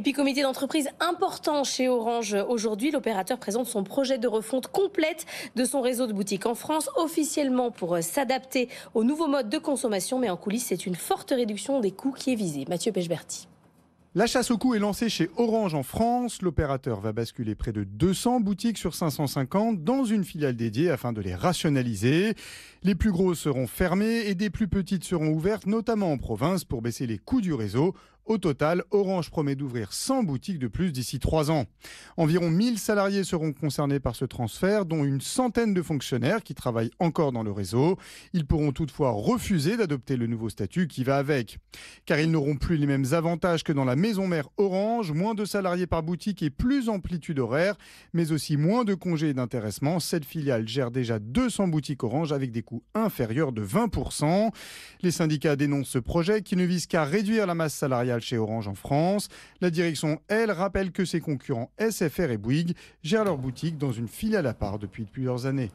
Et puis, comité d'entreprise important chez Orange aujourd'hui, l'opérateur présente son projet de refonte complète de son réseau de boutiques en France, officiellement pour euh, s'adapter aux nouveaux modes de consommation, mais en coulisses, c'est une forte réduction des coûts qui est visée. Mathieu Pechberti. La chasse aux coûts est lancée chez Orange en France. L'opérateur va basculer près de 200 boutiques sur 550 dans une filiale dédiée afin de les rationaliser. Les plus grosses seront fermées et des plus petites seront ouvertes, notamment en province, pour baisser les coûts du réseau. Au total, Orange promet d'ouvrir 100 boutiques de plus d'ici 3 ans. Environ 1000 salariés seront concernés par ce transfert, dont une centaine de fonctionnaires qui travaillent encore dans le réseau. Ils pourront toutefois refuser d'adopter le nouveau statut qui va avec, car ils n'auront plus les mêmes avantages que dans la maison mère Orange, moins de salariés par boutique et plus amplitude horaire, mais aussi moins de congés d'intéressement. Cette filiale gère déjà 200 boutiques Orange avec des coûts inférieurs de 20%. Les syndicats dénoncent ce projet qui ne vise qu'à réduire la masse salariale chez Orange en France. La direction, elle, rappelle que ses concurrents SFR et Bouygues gèrent leur boutique dans une filiale à part depuis plusieurs années.